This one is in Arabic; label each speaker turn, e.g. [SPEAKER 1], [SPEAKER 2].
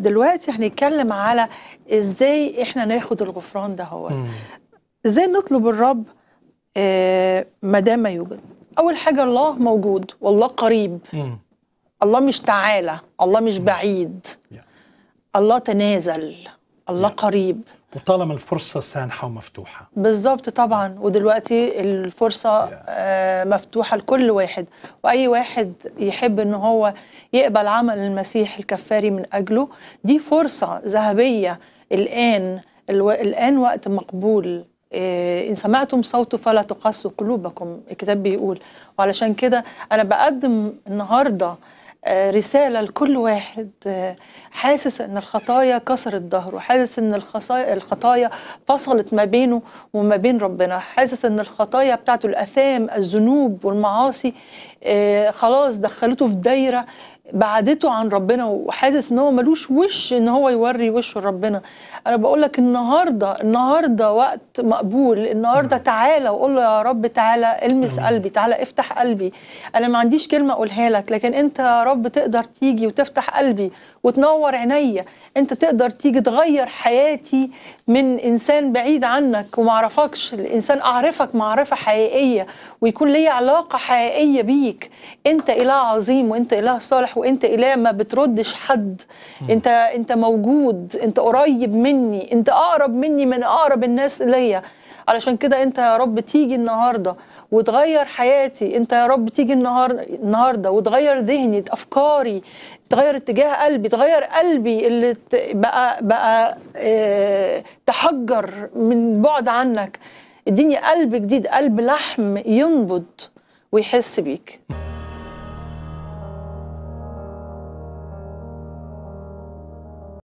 [SPEAKER 1] دلوقتي هنتكلم على ازاي احنا ناخد الغفران ده هو ازاي نطلب الرب آه، ما دام يوجد اول حاجه الله موجود والله قريب الله مش تعالى الله مش بعيد الله تنازل الله قريب وطالما الفرصة سانحة ومفتوحة بالظبط طبعا ودلوقتي الفرصة آه مفتوحة لكل واحد وأي واحد يحب أنه هو يقبل عمل المسيح الكفاري من أجله دي فرصة ذهبية الآن الو... الآن وقت مقبول إيه إن سمعتم صوته فلا تقسوا قلوبكم الكتاب بيقول وعلشان كده أنا بقدم النهاردة رسالة لكل واحد حاسس أن الخطايا كسرت ظهره حاسس أن الخطايا فصلت ما بينه وما بين ربنا حاسس أن الخطايا بتاعته الأثام الذنوب والمعاصي آه، خلاص دخلته في دايرة بعدته عن ربنا وحاسس ان هو ملوش وش ان هو يوري وشه لربنا انا بقول لك النهارده النهارده وقت مقبول النهارده تعالى وقول له يا رب تعالى المس قلبي تعالى افتح قلبي انا ما عنديش كلمه اقولها لك لكن انت يا رب تقدر تيجي وتفتح قلبي وتنور عينيا انت تقدر تيجي تغير حياتي من انسان بعيد عنك وما اعرفكش الانسان اعرفك معرفه حقيقيه ويكون لي علاقه حقيقيه بيك انت اله عظيم وانت اله صالح وانت اله ما بتردش حد انت انت موجود انت قريب مني انت اقرب مني من اقرب الناس ليا علشان كده انت يا رب تيجي النهارده وتغير حياتي انت يا رب تيجي النهار النهارده وتغير ذهني افكاري تغير اتجاه قلبي تغير قلبي اللي بقى بقى اه تحجر من بعد عنك اديني قلب جديد قلب لحم ينبض ويحس بيك